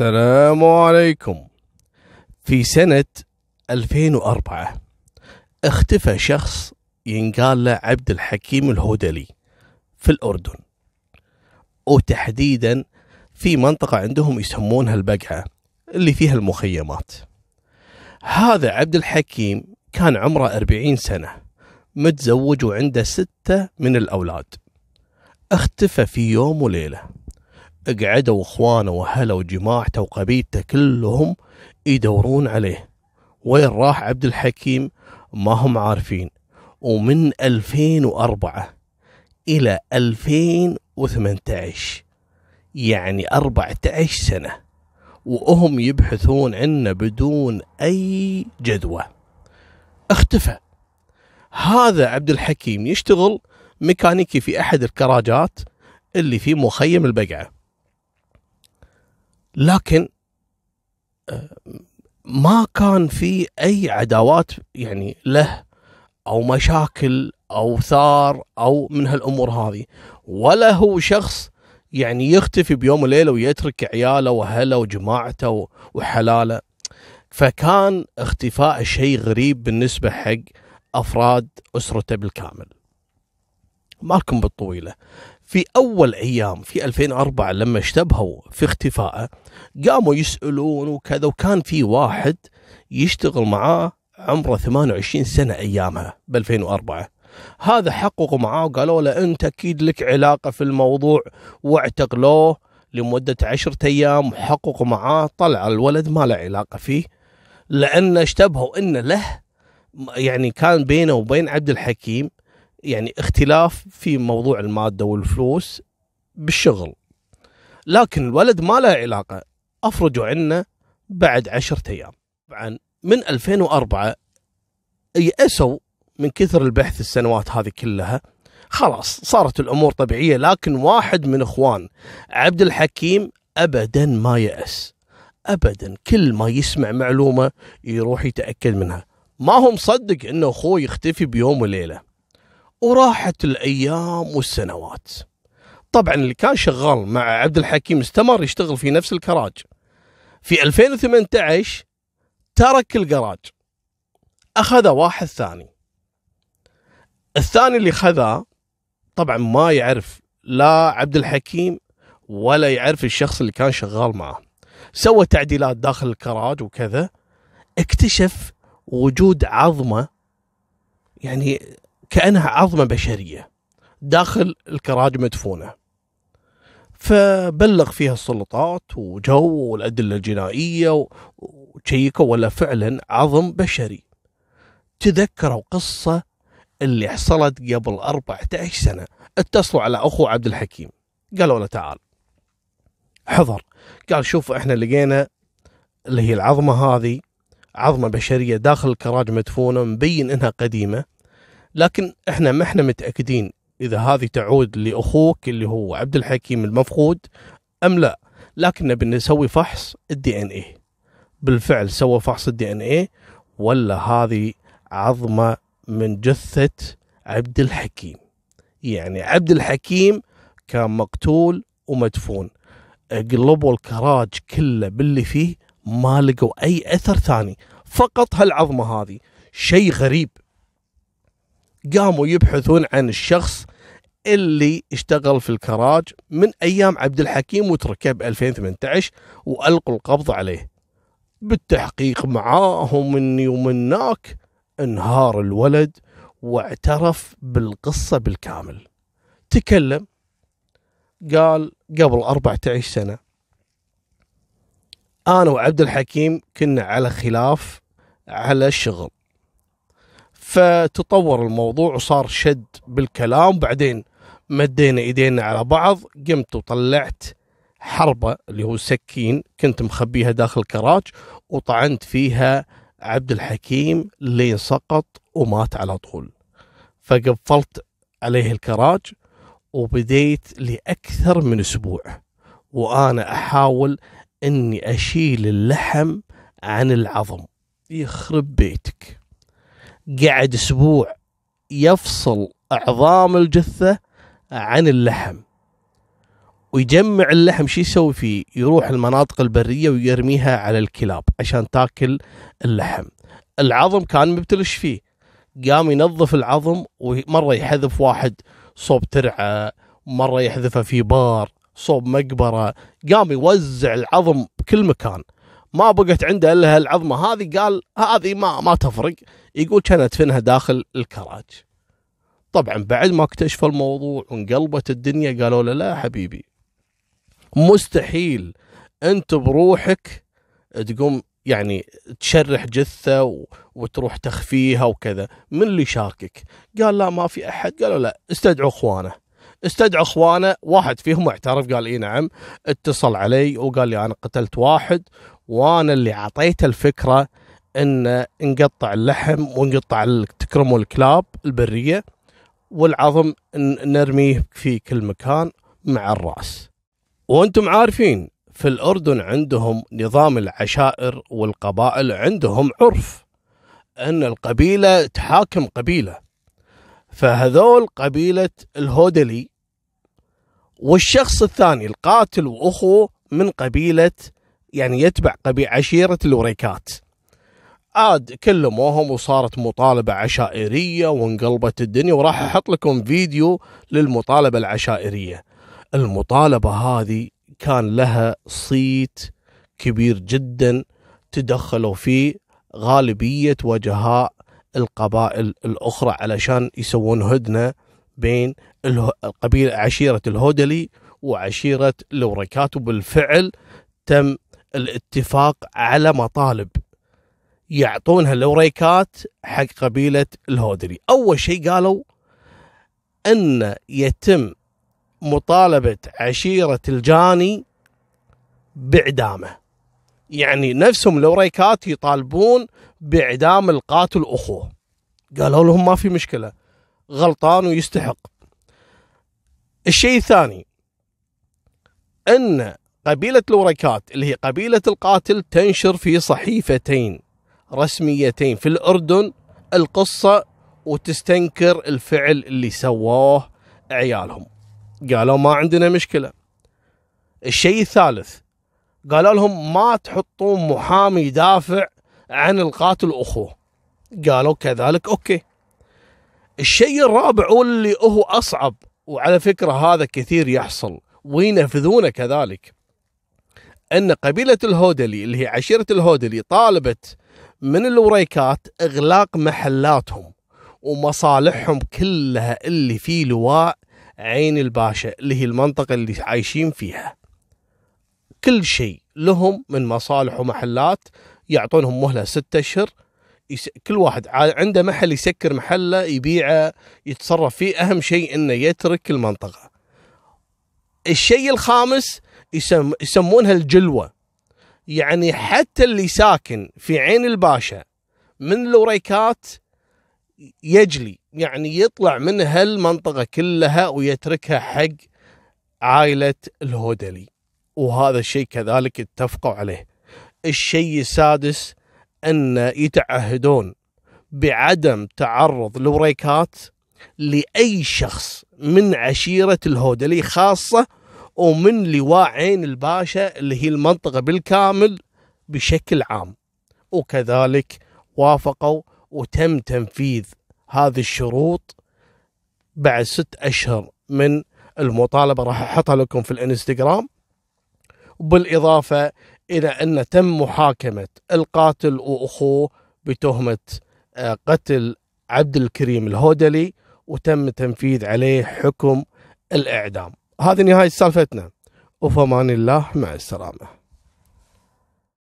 السلام عليكم في سنة 2004 اختفى شخص ينقال له عبد الحكيم الهدلي في الأردن وتحديدا في منطقة عندهم يسمونها البقعة اللي فيها المخيمات هذا عبد الحكيم كان عمره 40 سنة متزوج وعنده ستة من الأولاد اختفى في يوم وليله قعدوا اخوانه واهله وجماعته وقبيلته كلهم يدورون عليه وين راح عبد الحكيم ما هم عارفين ومن 2004 إلى 2018 يعني 14 سنة وهم يبحثون عنه بدون أي جدوى اختفى هذا عبد الحكيم يشتغل ميكانيكي في أحد الكراجات اللي في مخيم البقعة لكن آه، ما كان في اي عداوات يعني له او مشاكل او ثار او من هالامور هذه ولا هو شخص يعني يختفي بيوم وليله ويترك عياله واهله وجماعته وحلاله فكان اختفاء شيء غريب بالنسبه حق افراد اسرته بالكامل مالكم بالطويله في أول أيام في 2004 لما اشتبهوا في اختفائه قاموا يسألون وكذا وكان في واحد يشتغل معاه عمره 28 سنة أيامها ب 2004 هذا حققوا معاه وقالوا له أنت أكيد لك علاقة في الموضوع واعتقلوه لمدة عشرة أيام وحققوا معاه طلع الولد ما له علاقة فيه لأن اشتبهوا أن له يعني كان بينه وبين عبد الحكيم يعني اختلاف في موضوع الماده والفلوس بالشغل لكن الولد ما له علاقه افرجوا عنا بعد عشرة ايام طبعا من 2004 يأسوا من كثر البحث السنوات هذه كلها خلاص صارت الامور طبيعيه لكن واحد من اخوان عبد الحكيم ابدا ما يأس ابدا كل ما يسمع معلومه يروح يتاكد منها ما هو مصدق ان اخوه يختفي بيوم وليله وراحت الايام والسنوات طبعا اللي كان شغال مع عبد الحكيم استمر يشتغل في نفس الكراج في 2018 ترك الكراج اخذ واحد ثاني الثاني اللي خذاه طبعا ما يعرف لا عبد الحكيم ولا يعرف الشخص اللي كان شغال معه سوى تعديلات داخل الكراج وكذا اكتشف وجود عظمه يعني كأنها عظمة بشرية داخل الكراج مدفونة فبلغ فيها السلطات وجو والأدلة الجنائية وشيكوا ولا فعلا عظم بشري تذكروا قصة اللي حصلت قبل 14 سنة اتصلوا على أخو عبد الحكيم قالوا له تعال حضر قال شوف احنا لقينا اللي هي العظمة هذه عظمة بشرية داخل الكراج مدفونة مبين انها قديمة لكن احنا ما احنا متاكدين اذا هذه تعود لاخوك اللي هو عبد الحكيم المفقود ام لا لكن نبي نسوي فحص الدي ان اي بالفعل سوى فحص الدي ان اي ولا هذه عظمه من جثه عبد الحكيم يعني عبد الحكيم كان مقتول ومدفون قلبوا الكراج كله باللي فيه ما لقوا اي اثر ثاني فقط هالعظمه هذه شيء غريب قاموا يبحثون عن الشخص اللي اشتغل في الكراج من ايام عبد الحكيم وتركه ب 2018 والقوا القبض عليه. بالتحقيق معاهم مني ومناك انهار الولد واعترف بالقصه بالكامل. تكلم قال قبل 14 سنه انا وعبد الحكيم كنا على خلاف على الشغل فتطور الموضوع وصار شد بالكلام بعدين مدينا ايدينا على بعض قمت وطلعت حربة اللي هو سكين كنت مخبيها داخل الكراج وطعنت فيها عبد الحكيم لين سقط ومات على طول فقفلت عليه الكراج وبديت لأكثر من أسبوع وأنا أحاول أني أشيل اللحم عن العظم يخرب بيتك قعد اسبوع يفصل عظام الجثه عن اللحم ويجمع اللحم شو يسوي فيه؟ يروح المناطق البريه ويرميها على الكلاب عشان تاكل اللحم. العظم كان مبتلش فيه. قام ينظف العظم ومره يحذف واحد صوب ترعه، مره يحذفه في بار، صوب مقبره، قام يوزع العظم بكل مكان. ما بقت عنده الا هالعظمه هذه قال هذه ما ما تفرق يقول كانت فنها داخل الكراج طبعا بعد ما اكتشف الموضوع وانقلبت الدنيا قالوا له لا حبيبي مستحيل انت بروحك تقوم يعني تشرح جثه وتروح تخفيها وكذا من اللي شاركك قال لا ما في احد قالوا لا استدعوا اخوانه استدعى اخوانه واحد فيهم اعترف قال اي نعم اتصل علي وقال لي انا قتلت واحد وانا اللي اعطيته الفكره ان نقطع اللحم ونقطع التكرم والكلاب البريه والعظم نرميه في كل مكان مع الراس وانتم عارفين في الاردن عندهم نظام العشائر والقبائل عندهم عرف ان القبيله تحاكم قبيله فهذول قبيلة الهودلي والشخص الثاني القاتل وأخوه من قبيلة يعني يتبع قبيلة عشيرة الوريكات عاد كلموهم وصارت مطالبة عشائرية وانقلبت الدنيا وراح أحط لكم فيديو للمطالبة العشائرية المطالبة هذه كان لها صيت كبير جدا تدخلوا فيه غالبية وجهاء القبائل الأخرى علشان يسوون هدنة بين القبيلة عشيرة الهودلي وعشيرة الوركات وبالفعل تم الاتفاق على مطالب يعطونها الوريكات حق قبيلة الهودلي أول شيء قالوا أن يتم مطالبة عشيرة الجاني بإعدامه يعني نفسهم الاوريكات يطالبون باعدام القاتل اخوه قالوا لهم ما في مشكله غلطان ويستحق الشيء الثاني ان قبيله الوريكات اللي هي قبيله القاتل تنشر في صحيفتين رسميتين في الاردن القصه وتستنكر الفعل اللي سووه عيالهم قالوا ما عندنا مشكله الشيء الثالث قالوا لهم ما تحطون محامي يدافع عن القاتل اخوه قالوا كذلك اوكي الشيء الرابع واللي هو اصعب وعلى فكره هذا كثير يحصل وينفذونه كذلك ان قبيله الهودلي اللي هي عشيره الهودلي طالبت من الوريكات اغلاق محلاتهم ومصالحهم كلها اللي في لواء عين الباشا اللي هي المنطقه اللي عايشين فيها كل شيء لهم من مصالح ومحلات يعطونهم مهله ستة اشهر يس... كل واحد عنده محل يسكر محله يبيعه يتصرف فيه اهم شيء انه يترك المنطقه. الشيء الخامس يسم... يسمونها الجلوه. يعني حتى اللي ساكن في عين الباشا من الوريكات يجلي يعني يطلع من هالمنطقه كلها ويتركها حق عائله الهودلي. وهذا الشيء كذلك اتفقوا عليه الشيء السادس أن يتعهدون بعدم تعرض لوريكات لأي شخص من عشيرة الهودلي خاصة ومن لواء عين الباشا اللي هي المنطقة بالكامل بشكل عام وكذلك وافقوا وتم تنفيذ هذه الشروط بعد ست أشهر من المطالبة راح أحطها لكم في الانستغرام بالإضافة إلى أن تم محاكمة القاتل وأخوه بتهمة آه، قتل عبد الكريم الهودلي وتم تنفيذ عليه حكم الإعدام هذه نهاية سالفتنا وفمان الله مع السلامة